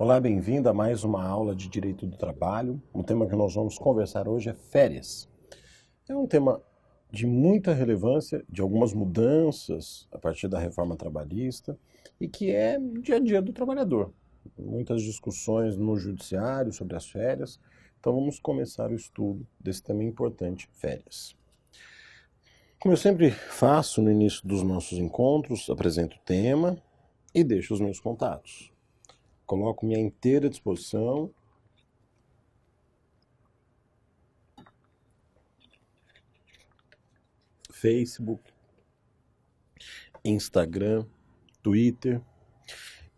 Olá, bem-vindo a mais uma aula de Direito do Trabalho. O tema que nós vamos conversar hoje é férias. É um tema de muita relevância, de algumas mudanças a partir da reforma trabalhista e que é dia a dia do trabalhador. Muitas discussões no judiciário sobre as férias. Então vamos começar o estudo desse tema importante, férias. Como eu sempre faço no início dos nossos encontros, apresento o tema e deixo os meus contatos. Coloco minha inteira disposição. Facebook, Instagram, Twitter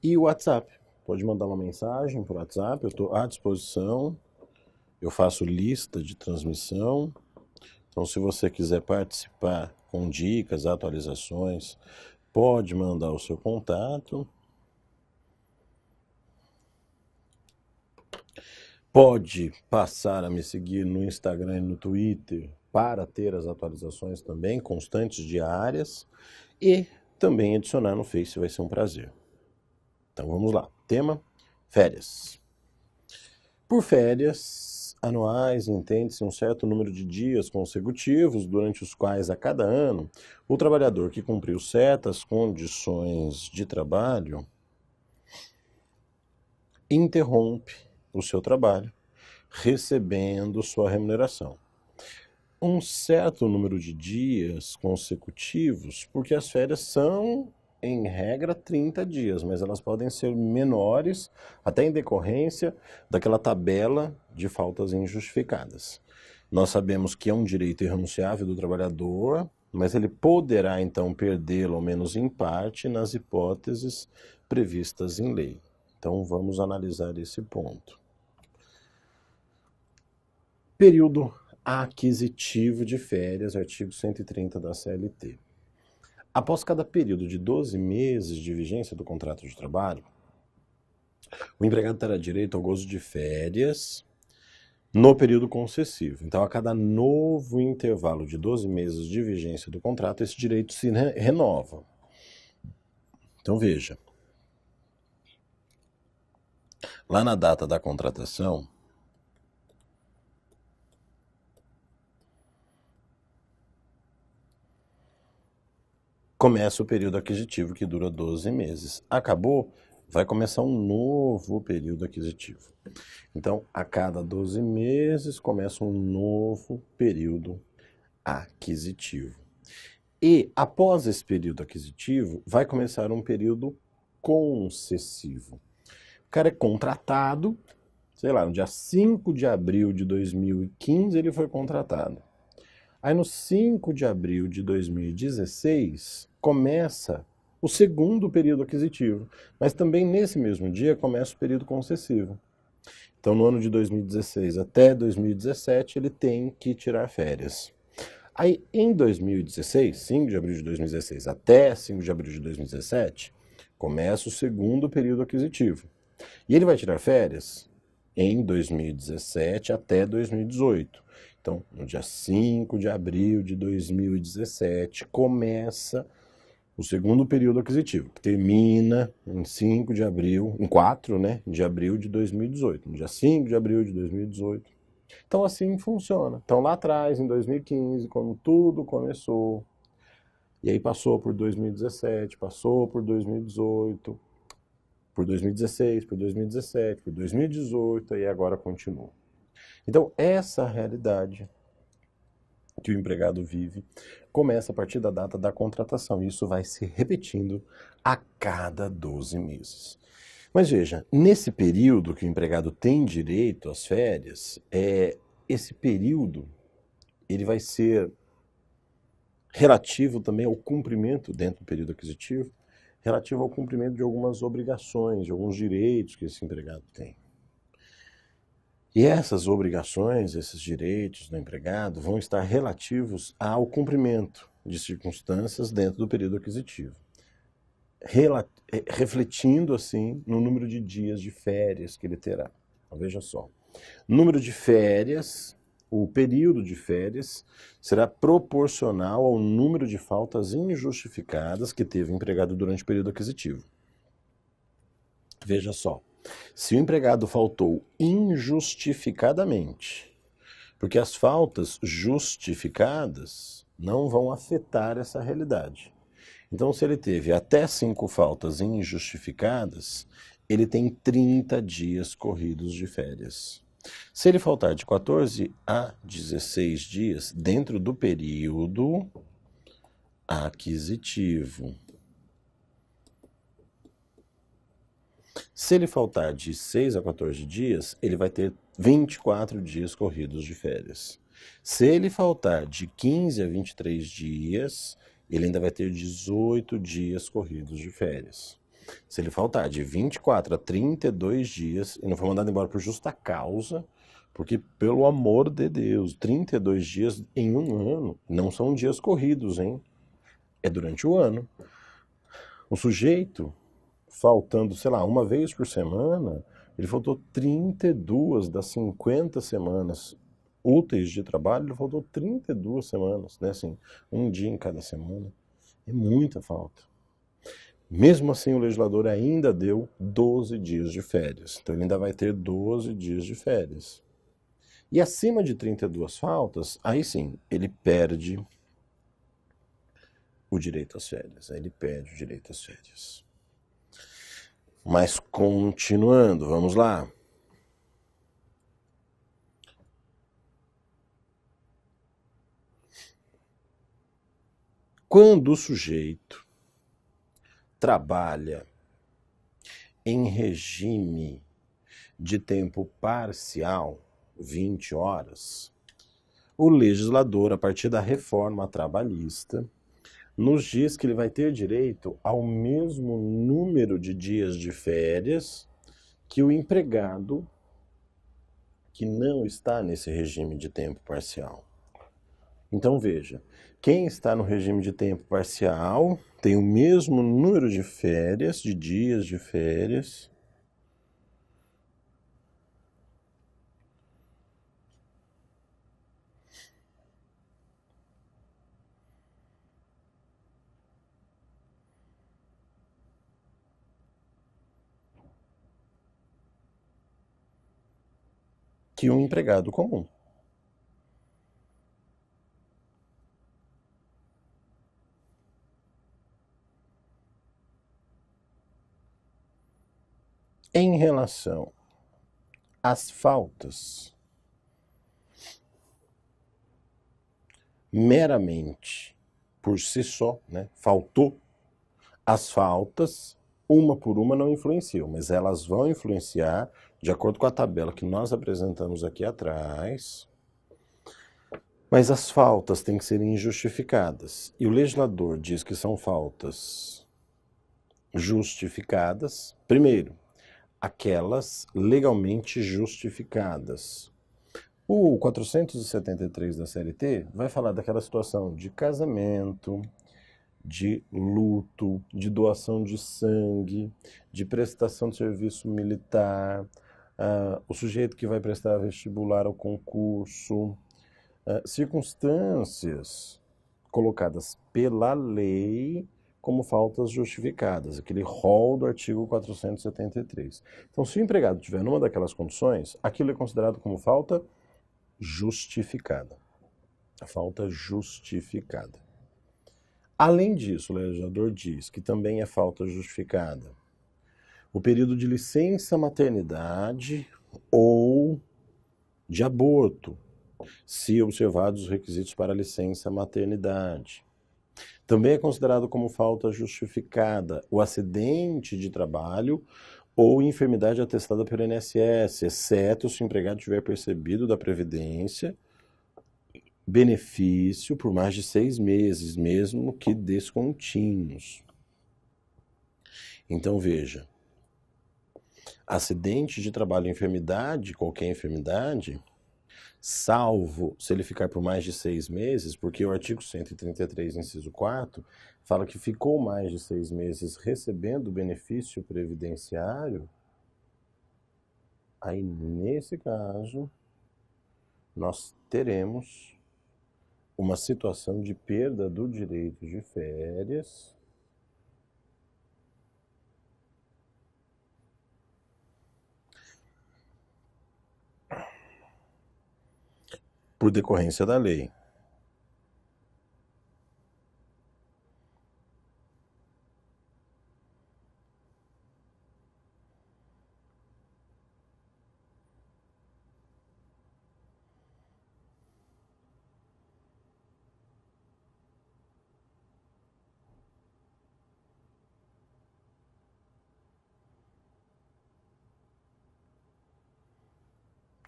e WhatsApp. Pode mandar uma mensagem por WhatsApp, eu estou à disposição. Eu faço lista de transmissão. Então, se você quiser participar com dicas, atualizações, pode mandar o seu contato. pode passar a me seguir no Instagram e no Twitter para ter as atualizações também constantes diárias e também adicionar no Face vai ser um prazer. Então vamos lá. Tema: férias. Por férias anuais entende-se um certo número de dias consecutivos durante os quais a cada ano o trabalhador que cumpriu certas condições de trabalho interrompe o seu trabalho, recebendo sua remuneração. Um certo número de dias consecutivos, porque as férias são, em regra, 30 dias, mas elas podem ser menores, até em decorrência daquela tabela de faltas injustificadas. Nós sabemos que é um direito irrenunciável do trabalhador, mas ele poderá então perdê-lo, ao menos em parte, nas hipóteses previstas em lei. Então vamos analisar esse ponto. Período aquisitivo de férias, artigo 130 da CLT. Após cada período de 12 meses de vigência do contrato de trabalho, o empregado terá direito ao gozo de férias no período concessivo. Então, a cada novo intervalo de 12 meses de vigência do contrato, esse direito se re renova. Então, veja. Lá na data da contratação, começa o período aquisitivo que dura 12 meses. Acabou, vai começar um novo período aquisitivo. Então, a cada 12 meses começa um novo período aquisitivo. E após esse período aquisitivo, vai começar um período concessivo. O cara é contratado, sei lá, no dia 5 de abril de 2015 ele foi contratado. Aí no 5 de abril de 2016, começa o segundo período aquisitivo, mas também nesse mesmo dia começa o período concessivo. Então, no ano de 2016 até 2017, ele tem que tirar férias. Aí, em 2016, 5 de abril de 2016 até 5 de abril de 2017, começa o segundo período aquisitivo. E ele vai tirar férias em 2017 até 2018. Então, no dia 5 de abril de 2017, começa o segundo período aquisitivo, que termina em 5 de abril, em 4 né, de abril de 2018, no dia 5 de abril de 2018. Então assim funciona. Então lá atrás, em 2015, quando tudo começou, e aí passou por 2017, passou por 2018, por 2016, por 2017, por 2018 e agora continua. Então essa realidade que o empregado vive começa a partir da data da contratação. Isso vai se repetindo a cada 12 meses. Mas veja, nesse período que o empregado tem direito às férias, é, esse período ele vai ser relativo também ao cumprimento, dentro do período aquisitivo, relativo ao cumprimento de algumas obrigações, de alguns direitos que esse empregado tem. E essas obrigações, esses direitos do empregado vão estar relativos ao cumprimento de circunstâncias dentro do período aquisitivo, eh, refletindo assim no número de dias de férias que ele terá. Então, veja só, número de férias, o período de férias será proporcional ao número de faltas injustificadas que teve o empregado durante o período aquisitivo. Veja só, se o empregado faltou injustificadamente, porque as faltas justificadas não vão afetar essa realidade. Então, se ele teve até cinco faltas injustificadas, ele tem 30 dias corridos de férias. Se ele faltar de 14 a 16 dias, dentro do período aquisitivo. Se ele faltar de 6 a 14 dias, ele vai ter 24 dias corridos de férias. Se ele faltar de 15 a 23 dias, ele ainda vai ter 18 dias corridos de férias. Se ele faltar de 24 a 32 dias e não for mandado embora por justa causa, porque, pelo amor de Deus, 32 dias em um ano não são dias corridos, hein? É durante o ano. O sujeito faltando, sei lá, uma vez por semana, ele faltou 32 das 50 semanas úteis de trabalho, ele faltou 32 semanas, né? Assim, um dia em cada semana. É muita falta. Mesmo assim, o legislador ainda deu 12 dias de férias. Então, ele ainda vai ter 12 dias de férias. E acima de 32 faltas, aí sim, ele perde o direito às férias. Aí ele perde o direito às férias. Mas continuando, vamos lá. Quando o sujeito trabalha em regime de tempo parcial, 20 horas, o legislador, a partir da reforma trabalhista, nos diz que ele vai ter direito ao mesmo número de dias de férias que o empregado que não está nesse regime de tempo parcial. Então veja, quem está no regime de tempo parcial tem o mesmo número de férias, de dias de férias, que um empregado comum. Em relação às faltas meramente por si só, né? faltou as faltas uma por uma não influenciam, mas elas vão influenciar de acordo com a tabela que nós apresentamos aqui atrás. Mas as faltas têm que ser injustificadas. E o legislador diz que são faltas justificadas. Primeiro, aquelas legalmente justificadas. O 473 da CLT vai falar daquela situação de casamento, de luto, de doação de sangue, de prestação de serviço militar, uh, o sujeito que vai prestar vestibular ao concurso, uh, circunstâncias colocadas pela lei como faltas justificadas, aquele rol do artigo 473. Então, se o empregado tiver numa daquelas condições, aquilo é considerado como falta justificada. A falta justificada. Além disso, o legislador diz que também é falta justificada o período de licença maternidade ou de aborto, se observados os requisitos para licença maternidade. Também é considerado como falta justificada o acidente de trabalho ou enfermidade atestada pelo INSS, exceto se o empregado tiver percebido da Previdência benefício por mais de seis meses, mesmo que descontínuos. Então veja, acidente de trabalho, enfermidade, qualquer enfermidade, salvo se ele ficar por mais de seis meses, porque o artigo 133, inciso 4, fala que ficou mais de seis meses recebendo benefício previdenciário, aí nesse caso nós teremos uma situação de perda do direito de férias por decorrência da lei.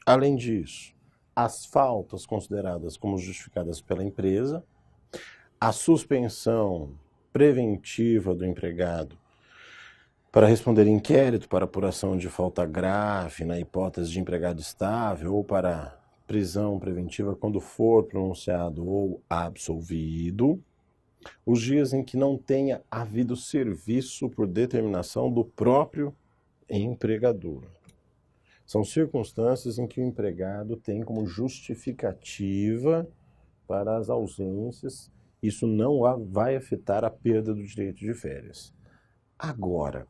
Além disso, as faltas consideradas como justificadas pela empresa, a suspensão preventiva do empregado para responder inquérito para apuração de falta grave na hipótese de empregado estável ou para prisão preventiva quando for pronunciado ou absolvido, os dias em que não tenha havido serviço por determinação do próprio empregador. São circunstâncias em que o empregado tem como justificativa para as ausências. Isso não vai afetar a perda do direito de férias. Agora,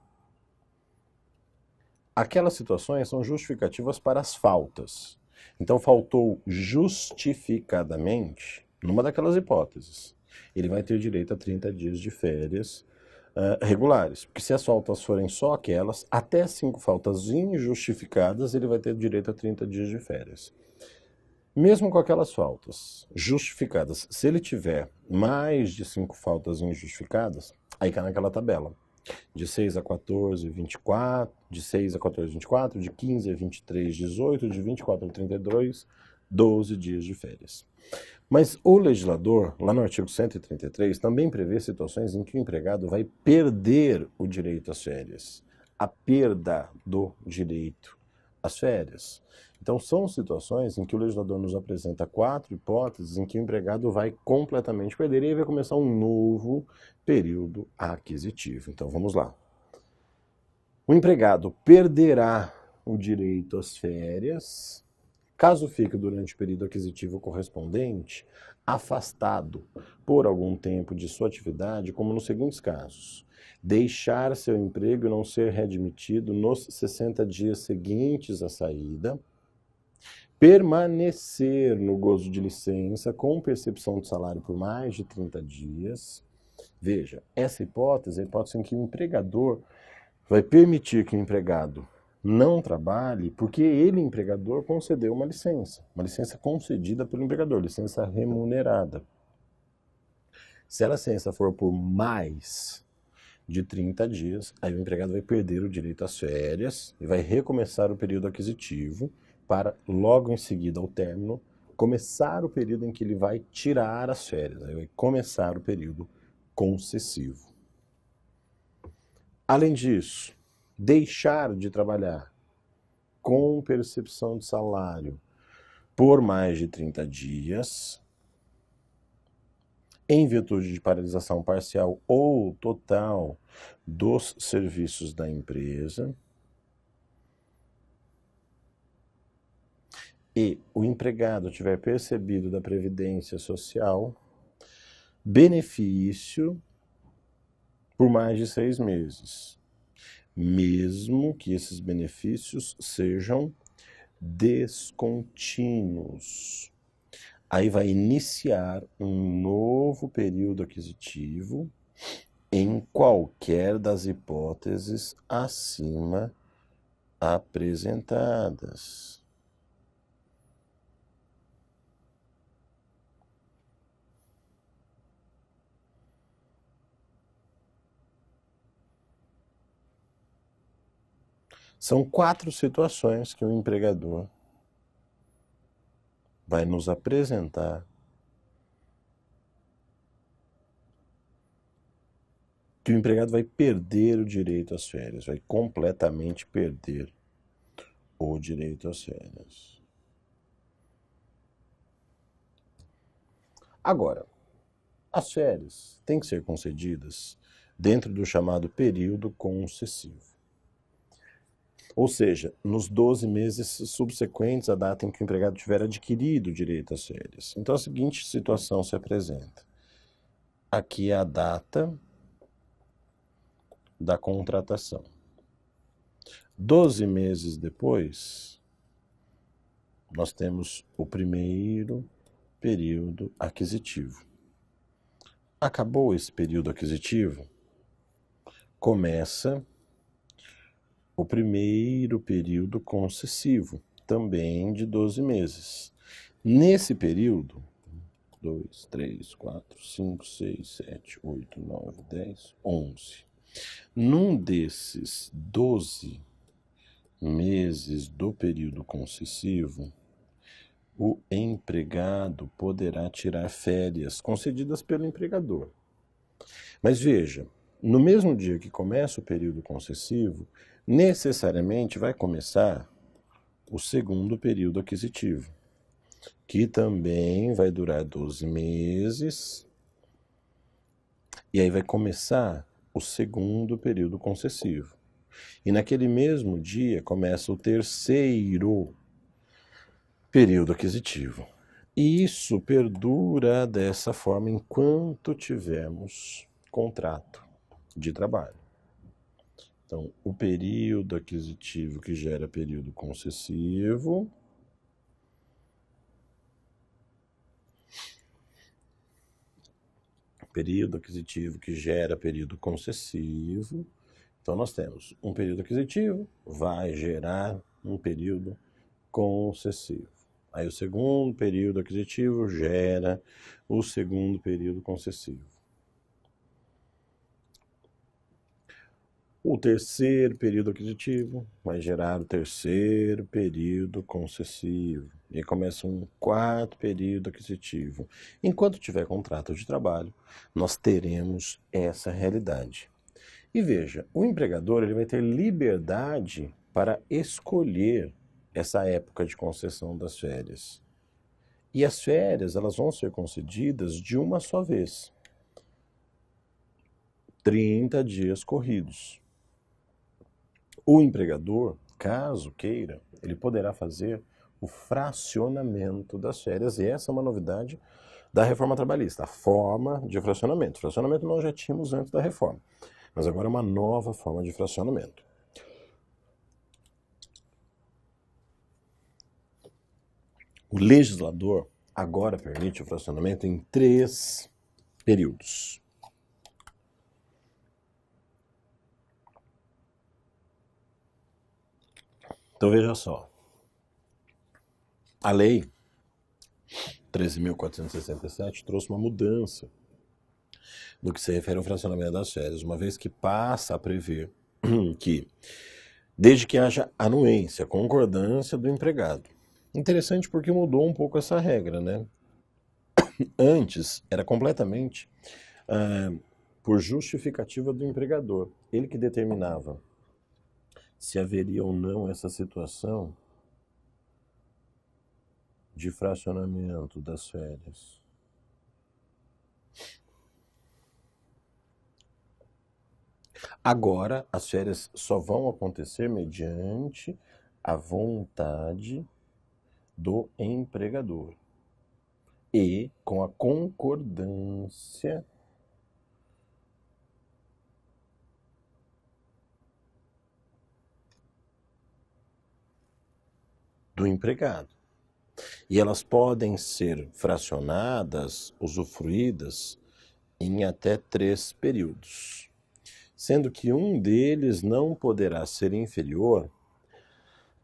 aquelas situações são justificativas para as faltas. Então, faltou justificadamente numa daquelas hipóteses. Ele vai ter direito a 30 dias de férias eh, regulares. Porque se as faltas forem só aquelas, até cinco faltas injustificadas, ele vai ter direito a 30 dias de férias. Mesmo com aquelas faltas justificadas, se ele tiver mais de cinco faltas injustificadas, aí cai naquela tabela. De 6 a 14, 24, de 6 a 14, 24, de 15 a 23, 18, de 24 a 32, 12 dias de férias. Mas o legislador, lá no artigo 133, também prevê situações em que o empregado vai perder o direito às férias, a perda do direito às férias. Então, são situações em que o legislador nos apresenta quatro hipóteses em que o empregado vai completamente perder e aí vai começar um novo período aquisitivo. Então, vamos lá. O empregado perderá o direito às férias Caso fique durante o período aquisitivo correspondente afastado por algum tempo de sua atividade, como nos seguintes casos: deixar seu emprego e não ser readmitido nos 60 dias seguintes à saída, permanecer no gozo de licença com percepção de salário por mais de 30 dias. Veja, essa hipótese é a hipótese em que o empregador vai permitir que o empregado não trabalhe porque ele, empregador, concedeu uma licença. Uma licença concedida pelo empregador, licença remunerada. Se a licença for por mais de 30 dias, aí o empregado vai perder o direito às férias e vai recomeçar o período aquisitivo para, logo em seguida ao término, começar o período em que ele vai tirar as férias. Aí vai começar o período concessivo. Além disso, deixar de trabalhar com percepção de salário por mais de 30 dias, em virtude de paralisação parcial ou total dos serviços da empresa. E o empregado tiver percebido da Previdência Social benefício por mais de seis meses mesmo que esses benefícios sejam descontínuos. Aí vai iniciar um novo período aquisitivo em qualquer das hipóteses acima apresentadas. São quatro situações que o empregador vai nos apresentar que o empregado vai perder o direito às férias, vai completamente perder o direito às férias. Agora, as férias têm que ser concedidas dentro do chamado período concessivo. Ou seja, nos 12 meses subsequentes à data em que o empregado tiver adquirido o direito às férias. Então, a seguinte situação se apresenta. Aqui é a data da contratação. 12 meses depois, nós temos o primeiro período aquisitivo. Acabou esse período aquisitivo, começa o primeiro período concessivo, também de 12 meses. Nesse período, 2, 3, 4, 5, 6, 7, 8, 9, 10, 11. Num desses 12 meses do período concessivo, o empregado poderá tirar férias concedidas pelo empregador. Mas veja, no mesmo dia que começa o período concessivo, necessariamente vai começar o segundo período aquisitivo, que também vai durar 12 meses. E aí vai começar o segundo período concessivo. E naquele mesmo dia começa o terceiro período aquisitivo. E isso perdura dessa forma enquanto tivermos contrato de trabalho. Então, o período aquisitivo que gera período concessivo. Período aquisitivo que gera período concessivo. Então, nós temos um período aquisitivo, vai gerar um período concessivo. Aí, o segundo período aquisitivo gera o segundo período concessivo. O terceiro período aquisitivo vai gerar o terceiro período concessivo. E começa um quarto período aquisitivo. Enquanto tiver contrato de trabalho, nós teremos essa realidade. E veja, o empregador ele vai ter liberdade para escolher essa época de concessão das férias. E as férias, elas vão ser concedidas de uma só vez. 30 dias corridos. O empregador, caso queira, ele poderá fazer o fracionamento das férias, e essa é uma novidade da reforma trabalhista, a forma de fracionamento. Fracionamento nós já tínhamos antes da reforma, mas agora é uma nova forma de fracionamento. O legislador agora permite o fracionamento em três períodos. Então veja só. A lei 13.467 trouxe uma mudança no que se refere ao fracionamento das férias, uma vez que passa a prever que, desde que haja anuência, concordância do empregado. Interessante porque mudou um pouco essa regra, né? Antes era completamente uh, por justificativa do empregador, ele que determinava se haveria ou não essa situação de fracionamento das férias. Agora, as férias só vão acontecer mediante a vontade do empregador e com a concordância do empregado. E elas podem ser fracionadas, usufruídas, em até três períodos, sendo que um deles não poderá ser inferior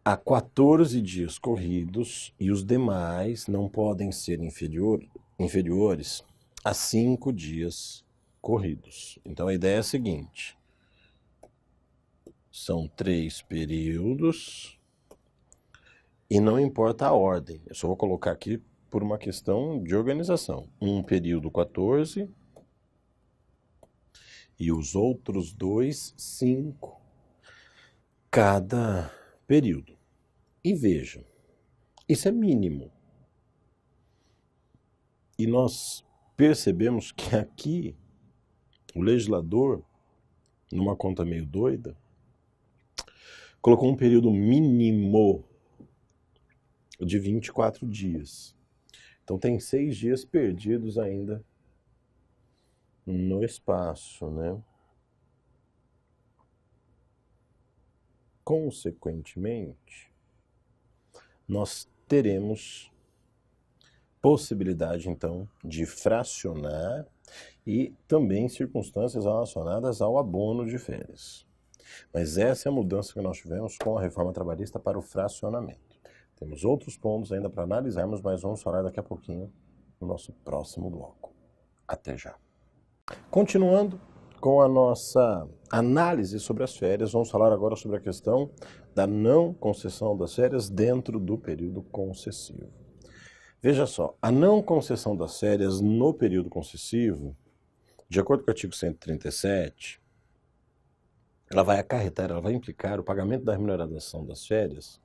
a 14 dias corridos e os demais não podem ser inferior, inferiores a cinco dias corridos. Então a ideia é a seguinte: são três períodos e não importa a ordem, eu só vou colocar aqui por uma questão de organização. Um período 14 e os outros dois, 5 cada período. E veja, isso é mínimo. E nós percebemos que aqui o legislador, numa conta meio doida, colocou um período mínimo Tipo, de 24 dias. Então tem seis dias perdidos ainda no espaço, né? Consequentemente, nós teremos possibilidade então de fracionar e também circunstâncias relacionadas ao abono de férias. Mas essa é a mudança que nós tivemos com a reforma trabalhista para o fracionamento. Temos outros pontos ainda para analisarmos, mas vamos falar daqui a pouquinho no nosso próximo bloco. Até já. Continuando com a nossa análise sobre as férias, vamos falar agora sobre a questão da não concessão das férias dentro do período concessivo. Veja só, a não concessão das férias no período concessivo, de acordo com o artigo 137, ela vai acarretar, ela vai implicar o pagamento da remuneração das férias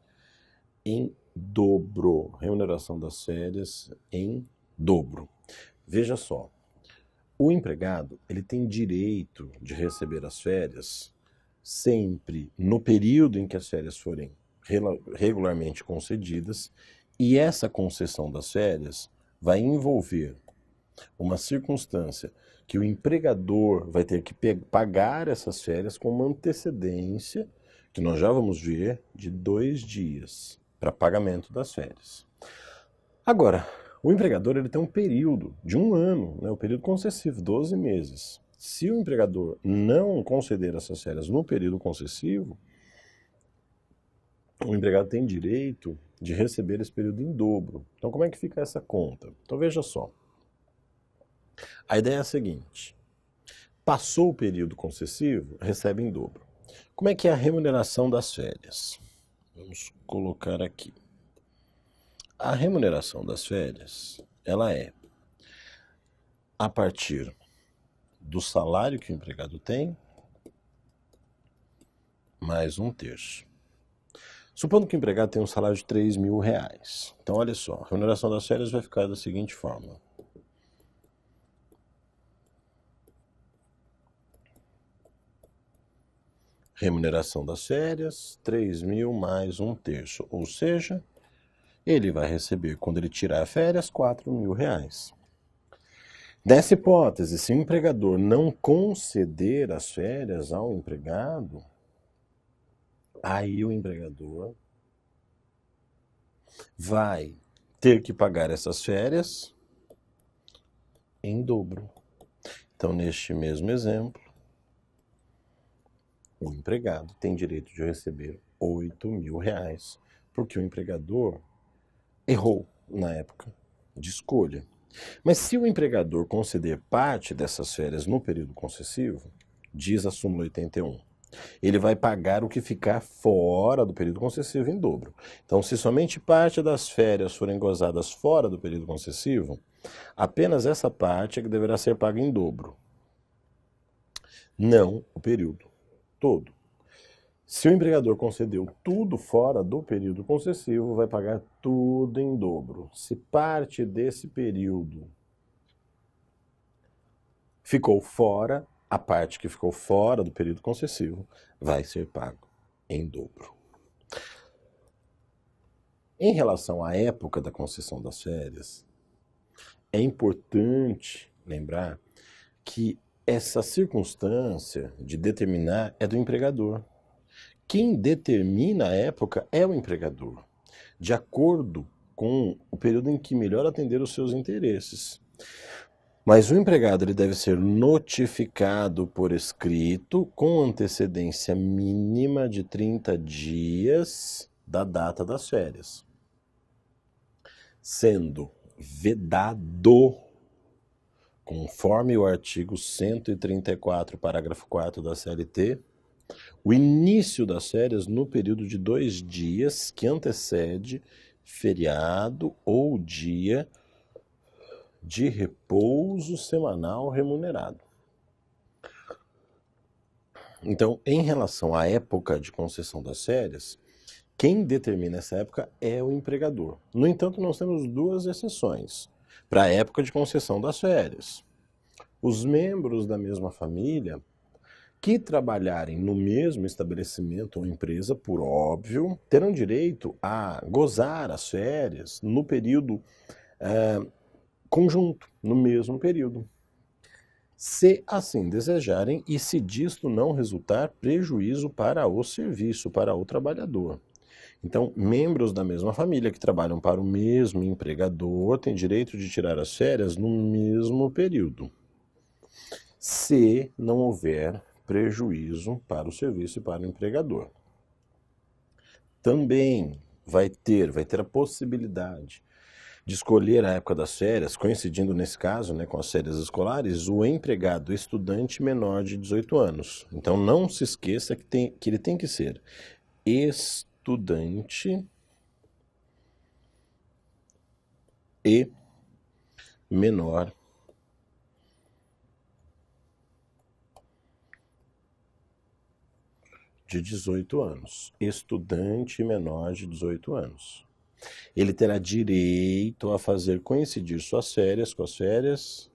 em dobro, remuneração das férias em dobro. Veja só, o empregado ele tem direito de receber as férias sempre no período em que as férias forem regularmente concedidas, e essa concessão das férias vai envolver uma circunstância que o empregador vai ter que pagar essas férias com uma antecedência, que nós já vamos ver, de dois dias para pagamento das férias. Agora, o empregador ele tem um período de um ano, né, o período concessivo, 12 meses. Se o empregador não conceder essas férias no período concessivo, o empregado tem direito de receber esse período em dobro. Então, como é que fica essa conta? Então, veja só. A ideia é a seguinte: passou o período concessivo, recebe em dobro. Como é que é a remuneração das férias? Vamos colocar aqui. A remuneração das férias, ela é a partir do salário que o empregado tem mais um terço. Supondo que o empregado tem um salário de 3 mil reais. Então, olha só, a remuneração das férias vai ficar da seguinte forma. remuneração das férias, 3 mil mais um terço, ou seja, ele vai receber, quando ele tirar férias, 4 mil reais. Nessa hipótese, se o empregador não conceder as férias ao empregado, aí o empregador vai ter que pagar essas férias em dobro. Então, neste mesmo exemplo, o empregado tem direito de receber 8 mil reais, porque o empregador errou na época de escolha. Mas se o empregador conceder parte dessas férias no período concessivo, diz a súmula 81, ele vai pagar o que ficar fora do período concessivo em dobro. Então, se somente parte das férias forem gozadas fora do período concessivo, apenas essa parte é que deverá ser paga em dobro. Não o período todo. Se o empregador concedeu tudo fora do período concessivo, vai pagar tudo em dobro. Se parte desse período ficou fora, a parte que ficou fora do período concessivo vai ser pago em dobro. Em relação à época da concessão das férias, é importante lembrar que essa circunstância de determinar é do empregador. Quem determina a época é o empregador, de acordo com o período em que melhor atender os seus interesses. Mas o empregado ele deve ser notificado por escrito com antecedência mínima de 30 dias da data das férias, sendo vedado conforme o artigo 134, parágrafo 4 da CLT, o início das férias no período de dois dias que antecede feriado ou dia de repouso semanal remunerado. Então, em relação à época de concessão das férias, quem determina essa época é o empregador. No entanto, nós temos duas exceções para a época de concessão das férias. Os membros da mesma família que trabalharem no mesmo estabelecimento ou empresa, por óbvio, terão direito a gozar as férias no período é, conjunto, no mesmo período, se assim desejarem e se disto não resultar prejuízo para o serviço, para o trabalhador. Então, membros da mesma família que trabalham para o mesmo empregador têm direito de tirar as férias no mesmo período, se não houver prejuízo para o serviço e para o empregador. Também vai ter, vai ter a possibilidade de escolher a época das férias, coincidindo nesse caso né, com as férias escolares, o empregado estudante menor de 18 anos. Então não se esqueça que, tem, que ele tem que ser estudante estudante e menor de 18 anos. Estudante menor de 18 anos. Ele terá direito a fazer coincidir suas férias com as férias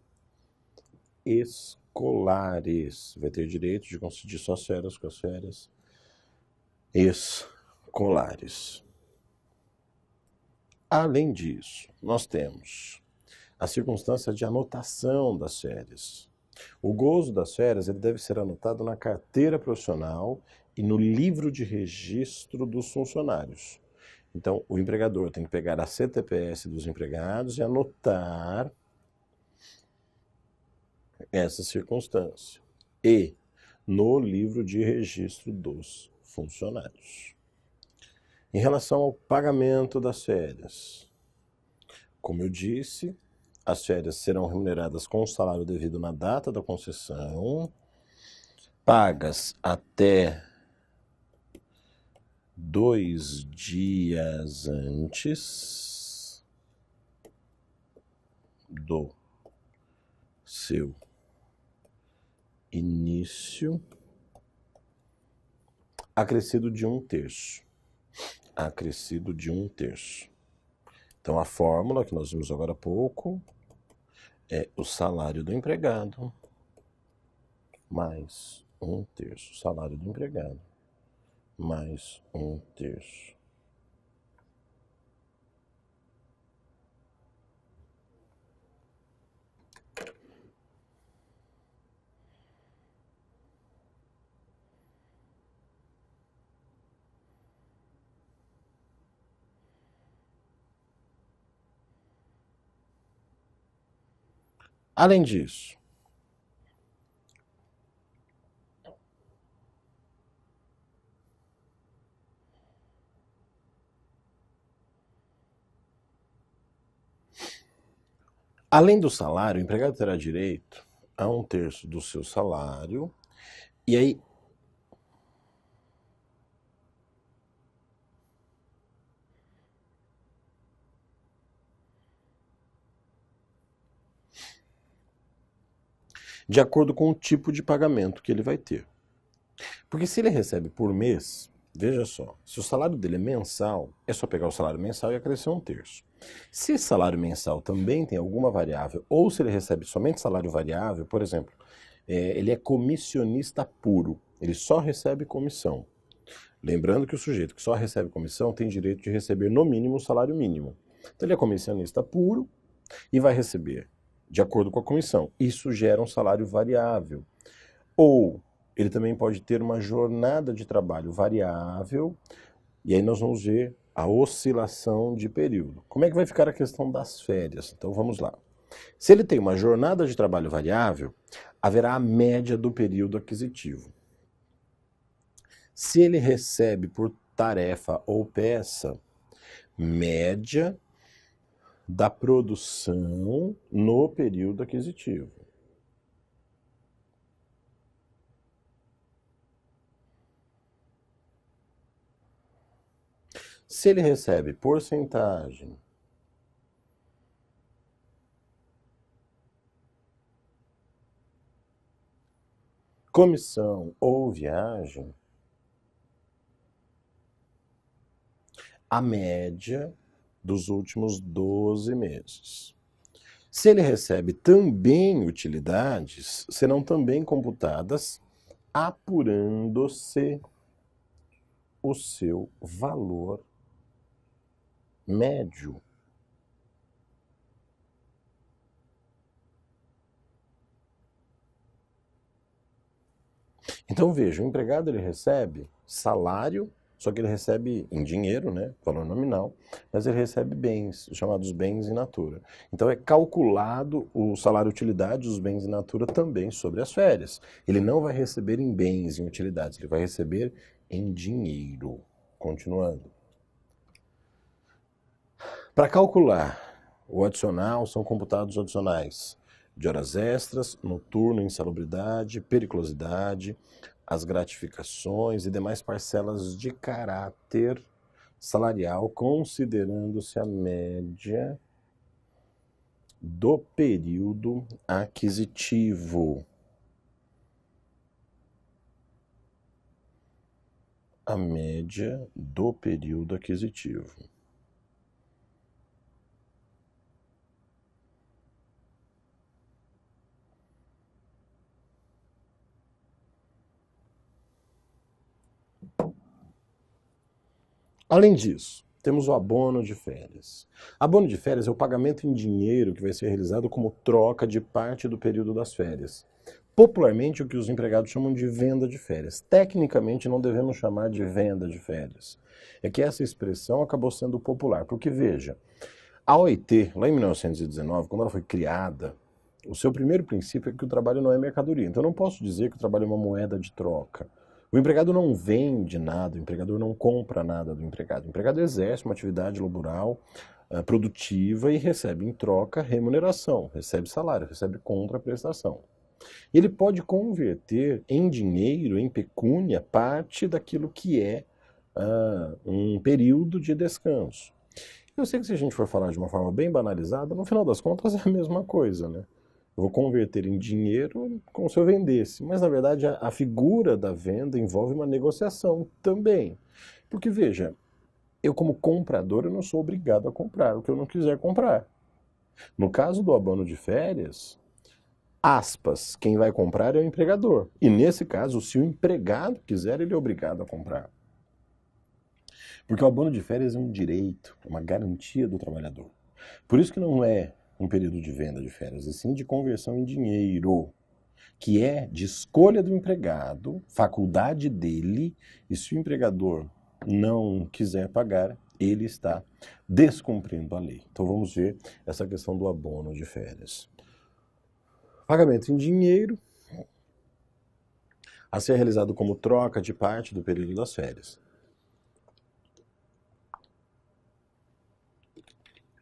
escolares. Vai ter direito de coincidir suas férias com as férias escolares colares. Além disso, nós temos a circunstância de anotação das férias. O gozo das férias ele deve ser anotado na carteira profissional e no livro de registro dos funcionários. Então, o empregador tem que pegar a CTPS dos empregados e anotar essa circunstância. E no livro de registro dos funcionários. Em relação ao pagamento das férias, como eu disse, as férias serão remuneradas com o salário devido na data da concessão, pagas até dois dias antes do seu início, acrescido de um terço acrescido de um terço. Então, a fórmula que nós vimos agora há pouco é o salário do empregado mais um terço. Salário do empregado mais um terço. Além disso, Além do salário, o empregado terá direito a um terço do seu salário. E aí, de acordo com o tipo de pagamento que ele vai ter. Porque se ele recebe por mês, veja só, se o salário dele é mensal, é só pegar o salário mensal e acrescer um terço. Se esse salário mensal também tem alguma variável, ou se ele recebe somente salário variável, por exemplo, é, ele é comissionista puro, ele só recebe comissão. Lembrando que o sujeito que só recebe comissão tem direito de receber no mínimo o salário mínimo. Então ele é comissionista puro e vai receber de acordo com a comissão. Isso gera um salário variável. Ou ele também pode ter uma jornada de trabalho variável, e aí nós vamos ver a oscilação de período. Como é que vai ficar a questão das férias? Então vamos lá. Se ele tem uma jornada de trabalho variável, haverá a média do período aquisitivo. Se ele recebe por tarefa ou peça, média da produção no período aquisitivo. Se ele recebe porcentagem comissão ou viagem, a média dos últimos 12 meses. Se ele recebe também utilidades, serão também computadas, apurando-se o seu valor médio. Então veja, o empregado ele recebe salário só que ele recebe em dinheiro, né, valor nominal, mas ele recebe bens, chamados bens in natura. Então é calculado o salário utilidade dos bens in natura também sobre as férias. Ele não vai receber em bens, em utilidades, ele vai receber em dinheiro. Continuando. Para calcular o adicional, são computados adicionais de horas extras, noturno, insalubridade, periculosidade, as gratificações e demais parcelas de caráter salarial, considerando-se a média do período aquisitivo. A média do período aquisitivo. Além disso, temos o abono de férias. Abono de férias é o pagamento em dinheiro que vai ser realizado como troca de parte do período das férias. Popularmente, o que os empregados chamam de venda de férias. Tecnicamente, não devemos chamar de venda de férias. É que essa expressão acabou sendo popular, porque veja, a OIT, lá em 1919, quando ela foi criada, o seu primeiro princípio é que o trabalho não é mercadoria. Então, eu não posso dizer que o trabalho é uma moeda de troca. O empregado não vende nada, o empregador não compra nada do empregado. O empregado exerce uma atividade laboral uh, produtiva e recebe em troca remuneração, recebe salário, recebe contraprestação. Ele pode converter em dinheiro, em pecúnia, parte daquilo que é uh, um período de descanso. Eu sei que se a gente for falar de uma forma bem banalizada, no final das contas é a mesma coisa, né? Eu vou converter em dinheiro como se eu vendesse. Mas, na verdade, a, a figura da venda envolve uma negociação também. Porque, veja, eu como comprador eu não sou obrigado a comprar o que eu não quiser comprar. No caso do abono de férias, aspas, quem vai comprar é o empregador. E nesse caso, se o empregado quiser, ele é obrigado a comprar. Porque o abono de férias é um direito, é uma garantia do trabalhador. Por isso que não é um período de venda de férias, e sim de conversão em dinheiro, que é de escolha do empregado, faculdade dele, e se o empregador não quiser pagar, ele está descumprindo a lei. Então vamos ver essa questão do abono de férias. Pagamento em dinheiro a ser realizado como troca de parte do período das férias.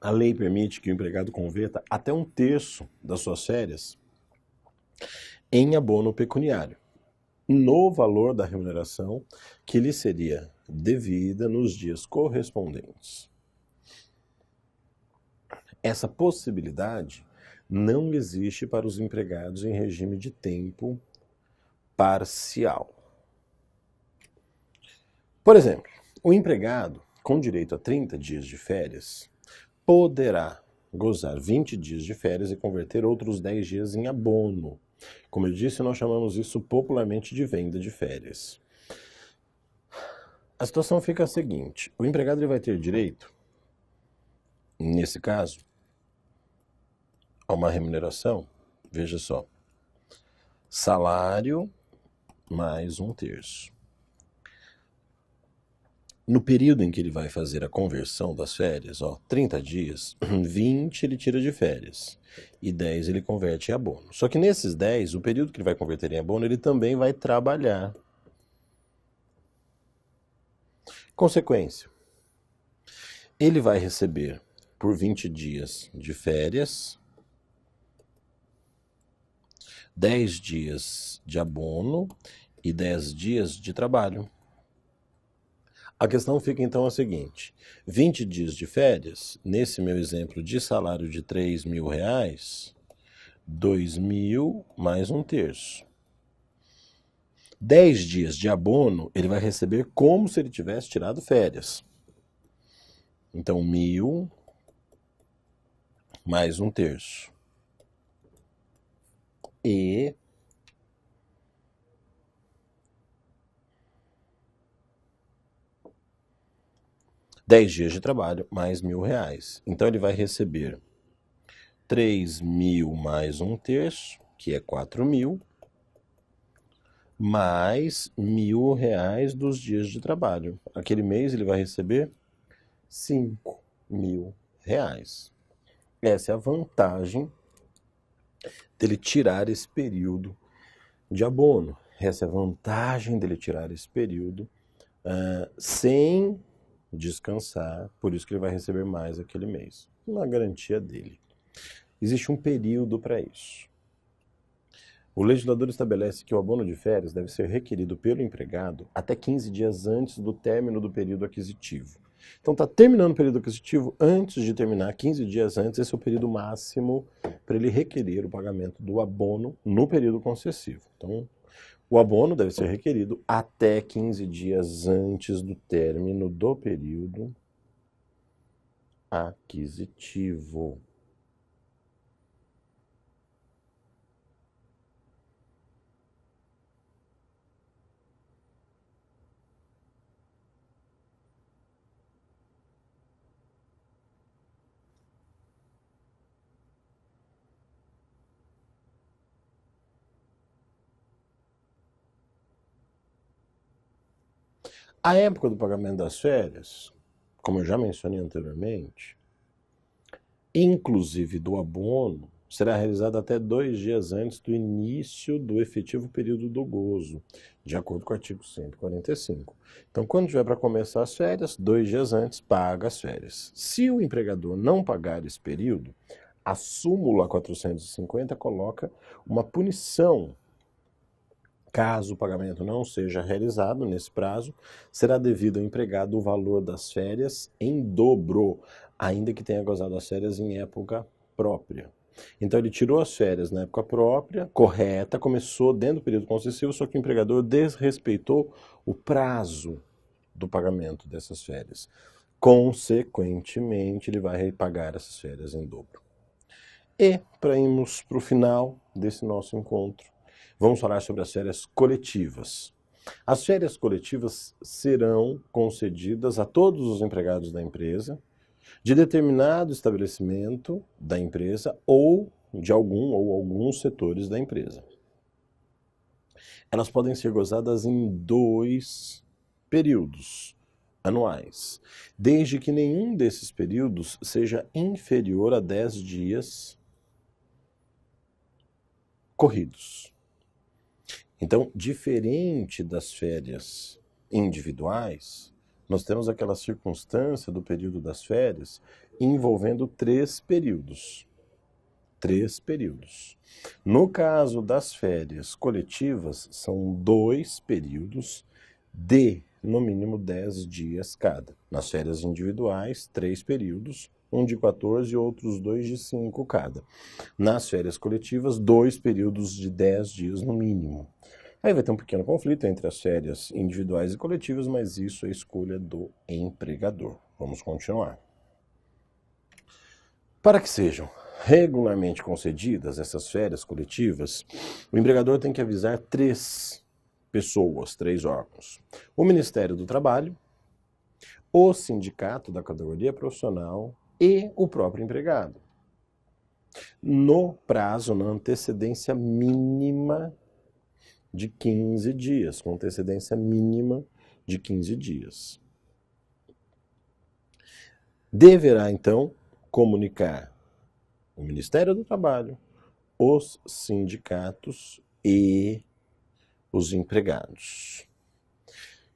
A lei permite que o empregado converta até um terço das suas férias em abono pecuniário, no valor da remuneração que lhe seria devida nos dias correspondentes. Essa possibilidade não existe para os empregados em regime de tempo parcial. Por exemplo, o empregado com direito a 30 dias de férias poderá gozar 20 dias de férias e converter outros 10 dias em abono. Como eu disse, nós chamamos isso popularmente de venda de férias. A situação fica a seguinte: o empregado ele vai ter direito, nesse caso, a uma remuneração, veja só, salário mais um terço. No período em que ele vai fazer a conversão das férias, ó, 30 dias, 20 ele tira de férias e 10 ele converte em abono. Só que nesses 10, o período que ele vai converter em abono, ele também vai trabalhar. Consequência: ele vai receber por 20 dias de férias, 10 dias de abono e 10 dias de trabalho. A questão fica então a seguinte: 20 dias de férias, nesse meu exemplo de salário de 3 mil reais, 2 mil mais um terço. 10 dias de abono ele vai receber como se ele tivesse tirado férias. Então, mil mais um terço. E 10 dias de trabalho mais mil reais. Então ele vai receber 3 mil mais um terço, que é 4 mil, mais mil reais dos dias de trabalho. Aquele mês ele vai receber 5 mil reais. Essa é a vantagem dele tirar esse período de abono. Essa é a vantagem dele tirar esse período uh, sem descansar, por isso que ele vai receber mais aquele mês, uma garantia dele. Existe um período para isso. O legislador estabelece que o abono de férias deve ser requerido pelo empregado até 15 dias antes do término do período aquisitivo. Então, está terminando o período aquisitivo, antes de terminar, 15 dias antes, esse é o período máximo para ele requerer o pagamento do abono no período concessivo. Então, o abono deve ser requerido até 15 dias antes do término do período aquisitivo. A época do pagamento das férias, como eu já mencionei anteriormente, inclusive do abono, será realizada até dois dias antes do início do efetivo período do gozo, de acordo com o artigo 145. Então, quando tiver para começar as férias, dois dias antes, paga as férias. Se o empregador não pagar esse período, a súmula 450 coloca uma punição Caso o pagamento não seja realizado nesse prazo, será devido ao empregado o valor das férias em dobro, ainda que tenha gozado as férias em época própria. Então ele tirou as férias na época própria, correta, começou dentro do período concessivo, só que o empregador desrespeitou o prazo do pagamento dessas férias. Consequentemente, ele vai repagar essas férias em dobro. E, para irmos para o final desse nosso encontro, Vamos falar sobre as férias coletivas. As férias coletivas serão concedidas a todos os empregados da empresa, de determinado estabelecimento da empresa ou de algum ou alguns setores da empresa. Elas podem ser gozadas em dois períodos anuais, desde que nenhum desses períodos seja inferior a 10 dias corridos. Então, diferente das férias individuais, nós temos aquela circunstância do período das férias envolvendo três períodos. Três períodos. No caso das férias coletivas, são dois períodos de no mínimo dez dias cada. Nas férias individuais, três períodos, um de 14 e outros dois de 5 cada. Nas férias coletivas, dois períodos de 10 dias no mínimo. Aí vai ter um pequeno conflito entre as férias individuais e coletivas, mas isso é escolha do empregador. Vamos continuar. Para que sejam regularmente concedidas essas férias coletivas, o empregador tem que avisar três pessoas, três órgãos: o Ministério do Trabalho, o sindicato da categoria profissional e o próprio empregado. No prazo, na antecedência mínima de 15 dias, com antecedência mínima de 15 dias. Deverá, então, comunicar o Ministério do Trabalho, os sindicatos e os empregados.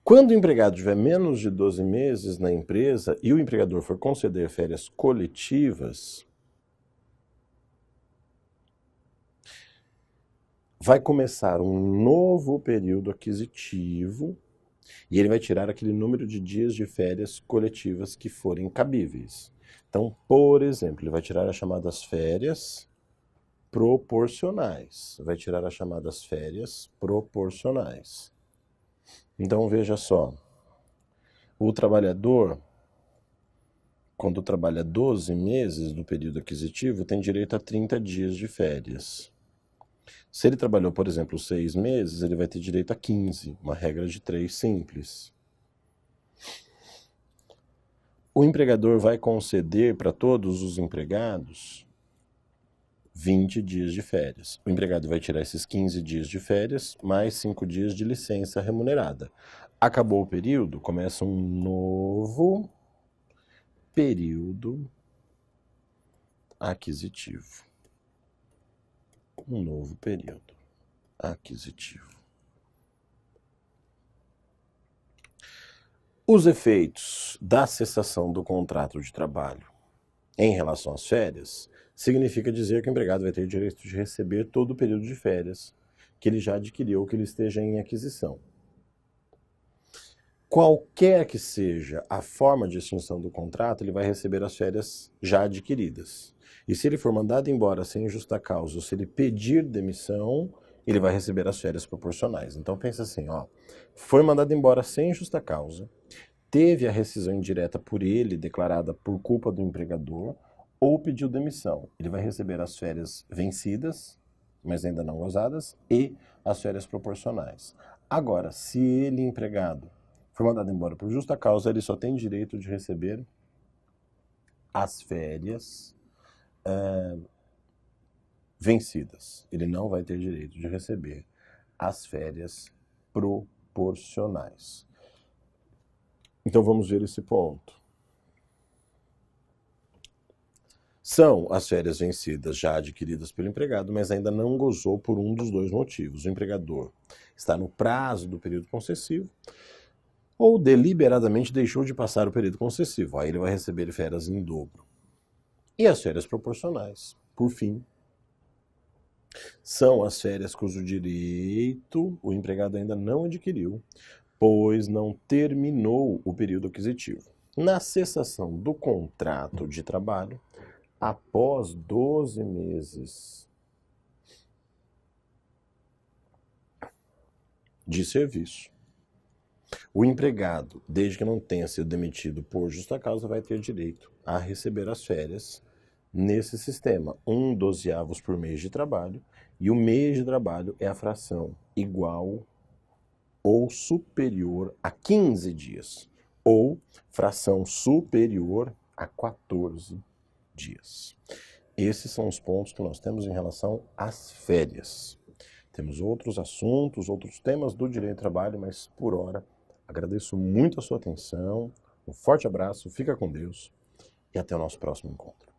Quando o empregado tiver menos de 12 meses na empresa e o empregador for conceder férias coletivas, vai começar um novo período aquisitivo e ele vai tirar aquele número de dias de férias coletivas que forem cabíveis. Então, por exemplo, ele vai tirar as chamadas férias proporcionais. Vai tirar as chamadas férias proporcionais. Então veja só, o trabalhador, quando trabalha 12 meses do período aquisitivo, tem direito a 30 dias de férias. Se ele trabalhou, por exemplo, seis meses, ele vai ter direito a 15, uma regra de três simples. O empregador vai conceder para todos os empregados 20 dias de férias. O empregado vai tirar esses 15 dias de férias, mais 5 dias de licença remunerada. Acabou o período, começa um novo período aquisitivo. Um novo período aquisitivo. Os efeitos da cessação do contrato de trabalho em relação às férias significa dizer que o empregado vai ter o direito de receber todo o período de férias que ele já adquiriu ou que ele esteja em aquisição. Qualquer que seja a forma de extinção do contrato, ele vai receber as férias já adquiridas. E se ele for mandado embora sem justa causa ou se ele pedir demissão, ele vai receber as férias proporcionais. Então pensa assim, ó, foi mandado embora sem justa causa, teve a rescisão indireta por ele declarada por culpa do empregador, ou pediu demissão. Ele vai receber as férias vencidas, mas ainda não gozadas, e as férias proporcionais. Agora, se ele, empregado, foi mandado embora por justa causa, ele só tem direito de receber as férias é, vencidas. Ele não vai ter direito de receber as férias proporcionais. Então vamos ver esse ponto. são as férias vencidas já adquiridas pelo empregado, mas ainda não gozou por um dos dois motivos. O empregador está no prazo do período concessivo ou deliberadamente deixou de passar o período concessivo. Aí ele vai receber férias em dobro. E as férias proporcionais, por fim, são as férias cujo direito o empregado ainda não adquiriu, pois não terminou o período aquisitivo. Na cessação do contrato de trabalho, após 12 meses de serviço. O empregado, desde que não tenha sido demitido por justa causa, vai ter direito a receber as férias nesse sistema. Um dozeavos por mês de trabalho e o mês de trabalho é a fração igual ou superior a 15 dias ou fração superior a 14 dias. Esses são os pontos que nós temos em relação às férias. Temos outros assuntos, outros temas do direito do trabalho, mas por hora agradeço muito a sua atenção. Um forte abraço, fica com Deus e até o nosso próximo encontro.